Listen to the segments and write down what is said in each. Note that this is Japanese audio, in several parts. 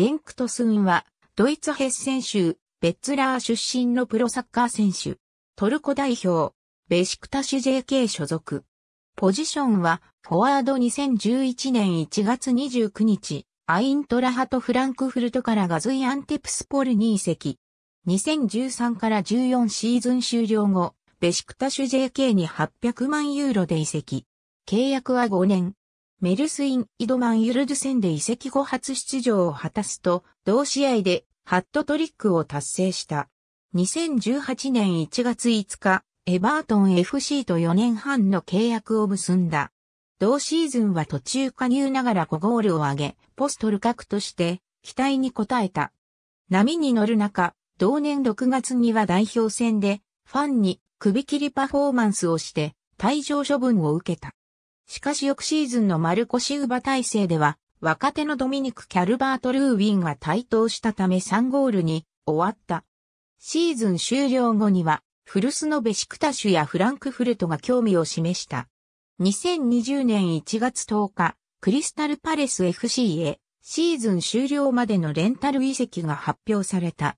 ジェンクトスンは、ドイツヘッセン州、ベッツラー出身のプロサッカー選手。トルコ代表、ベシクタシュ JK 所属。ポジションは、フォワード2011年1月29日、アイントラハトフランクフルトからガズイアンテプスポルに移籍。2013から14シーズン終了後、ベシクタシュ JK に800万ユーロで移籍。契約は5年、メルスイン・イドマン・ユルド戦センで移籍後初出場を果たすと、同試合でハットトリックを達成した。2018年1月5日、エバートン FC と4年半の契約を結んだ。同シーズンは途中加入ながら5ゴールを挙げ、ポストル格として期待に応えた。波に乗る中、同年6月には代表戦でファンに首切りパフォーマンスをして退場処分を受けた。しかし翌シーズンのマルコ・シウバ体制では、若手のドミニク・キャルバート・ルーウィンが対等したため3ゴールに終わった。シーズン終了後には、古巣のベシクタシュやフランクフルトが興味を示した。2020年1月10日、クリスタルパレス FC へ、シーズン終了までのレンタル移籍が発表された。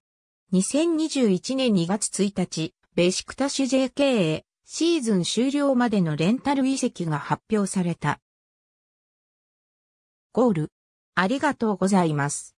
2021年2月1日、ベシクタシュ JK へ、シーズン終了までのレンタル移籍が発表された。ゴール。ありがとうございます。